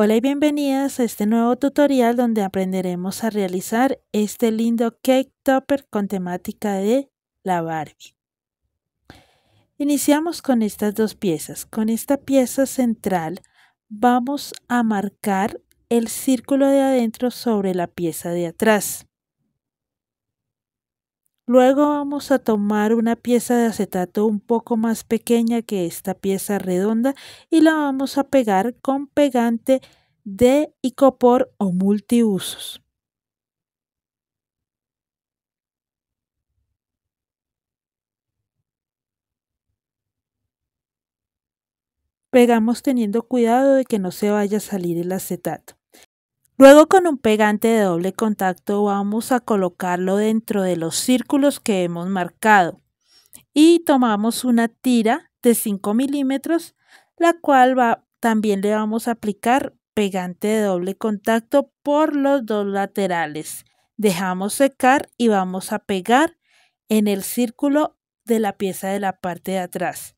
Hola y bienvenidas a este nuevo tutorial donde aprenderemos a realizar este lindo cake topper con temática de la Barbie. Iniciamos con estas dos piezas. Con esta pieza central vamos a marcar el círculo de adentro sobre la pieza de atrás. Luego vamos a tomar una pieza de acetato un poco más pequeña que esta pieza redonda y la vamos a pegar con pegante de icopor o multiusos. Pegamos teniendo cuidado de que no se vaya a salir el acetato. Luego con un pegante de doble contacto vamos a colocarlo dentro de los círculos que hemos marcado y tomamos una tira de 5 milímetros la cual va, también le vamos a aplicar pegante de doble contacto por los dos laterales. Dejamos secar y vamos a pegar en el círculo de la pieza de la parte de atrás.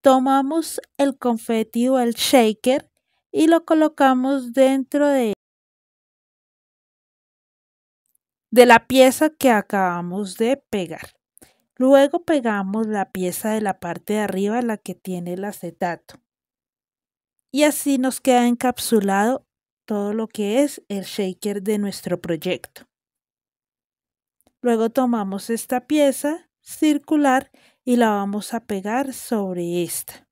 Tomamos el confeti o el shaker y lo colocamos dentro de de la pieza que acabamos de pegar. Luego pegamos la pieza de la parte de arriba, la que tiene el acetato. Y así nos queda encapsulado todo lo que es el shaker de nuestro proyecto. Luego tomamos esta pieza circular y la vamos a pegar sobre esta.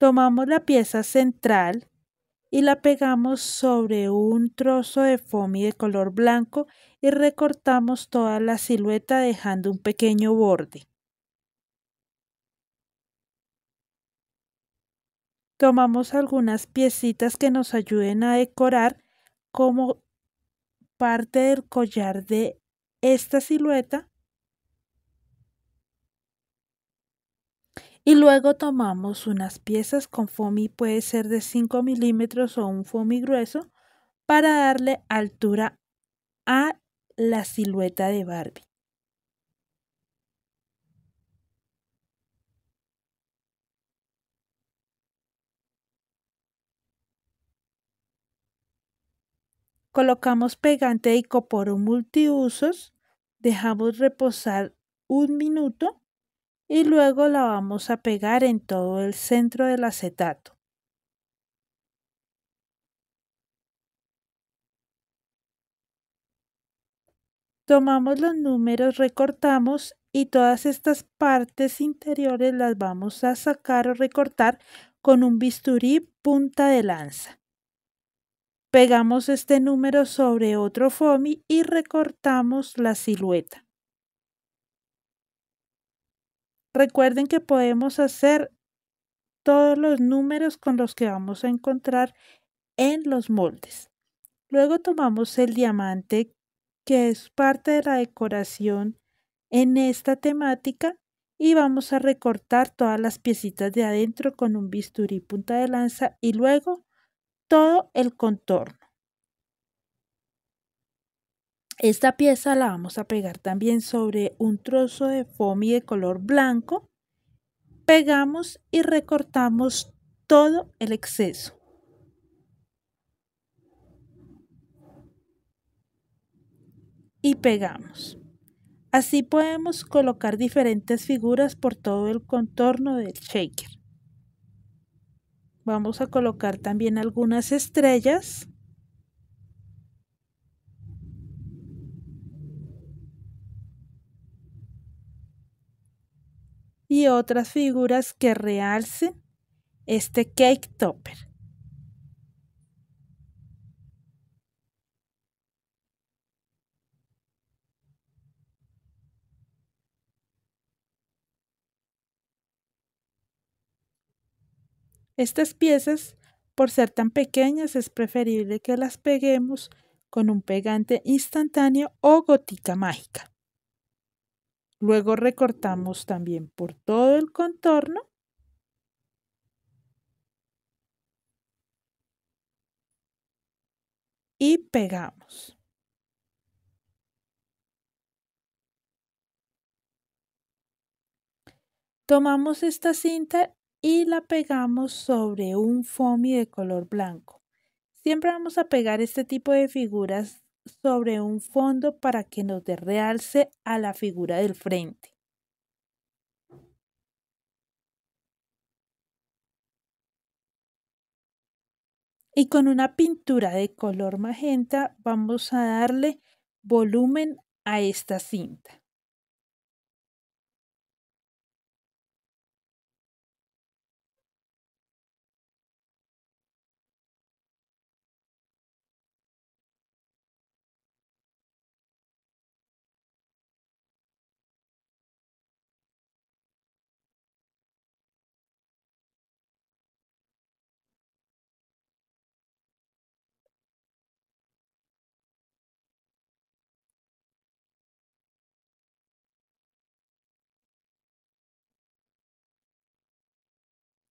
Tomamos la pieza central y la pegamos sobre un trozo de foamy de color blanco y recortamos toda la silueta dejando un pequeño borde. Tomamos algunas piecitas que nos ayuden a decorar como parte del collar de esta silueta y luego tomamos unas piezas con foamy, puede ser de 5 milímetros o un foamy grueso, para darle altura a la silueta de Barbie. Colocamos pegante y coporo multiusos, dejamos reposar un minuto y luego la vamos a pegar en todo el centro del acetato. Tomamos los números, recortamos y todas estas partes interiores las vamos a sacar o recortar con un bisturí punta de lanza. Pegamos este número sobre otro foamy y recortamos la silueta. Recuerden que podemos hacer todos los números con los que vamos a encontrar en los moldes. Luego tomamos el diamante que es parte de la decoración en esta temática y vamos a recortar todas las piecitas de adentro con un bisturí punta de lanza y luego todo el contorno. Esta pieza la vamos a pegar también sobre un trozo de foamy de color blanco. Pegamos y recortamos todo el exceso. Y pegamos. Así podemos colocar diferentes figuras por todo el contorno del shaker. Vamos a colocar también algunas estrellas. y otras figuras que realcen este cake topper. Estas piezas, por ser tan pequeñas, es preferible que las peguemos con un pegante instantáneo o gotica mágica. Luego recortamos también por todo el contorno. Y pegamos. Tomamos esta cinta y la pegamos sobre un foamy de color blanco. Siempre vamos a pegar este tipo de figuras sobre un fondo para que nos dé realce a la figura del frente. Y con una pintura de color magenta vamos a darle volumen a esta cinta.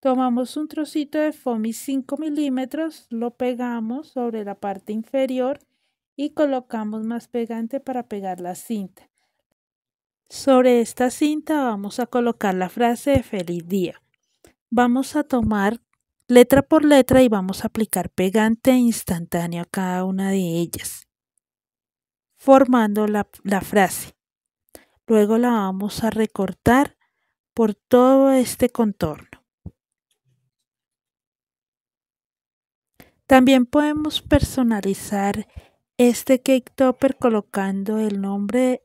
Tomamos un trocito de foamy 5 milímetros, lo pegamos sobre la parte inferior y colocamos más pegante para pegar la cinta. Sobre esta cinta vamos a colocar la frase de feliz día. Vamos a tomar letra por letra y vamos a aplicar pegante instantáneo a cada una de ellas, formando la, la frase. Luego la vamos a recortar por todo este contorno. También podemos personalizar este cake topper colocando el nombre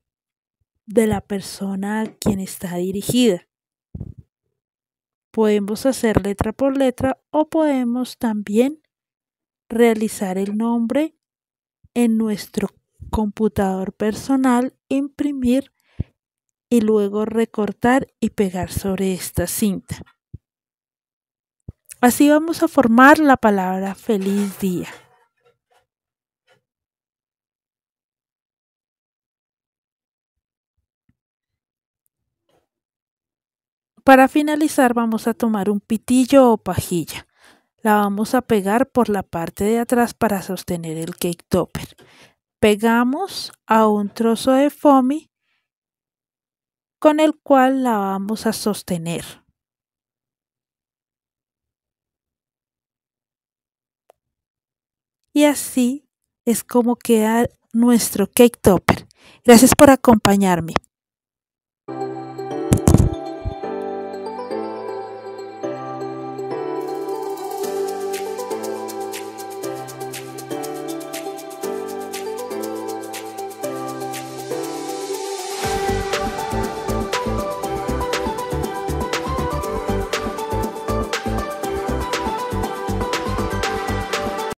de la persona a quien está dirigida. Podemos hacer letra por letra o podemos también realizar el nombre en nuestro computador personal, imprimir y luego recortar y pegar sobre esta cinta. Así vamos a formar la palabra feliz día. Para finalizar vamos a tomar un pitillo o pajilla. La vamos a pegar por la parte de atrás para sostener el cake topper. Pegamos a un trozo de foamy con el cual la vamos a sostener. Y así es como queda nuestro cake topper. Gracias por acompañarme.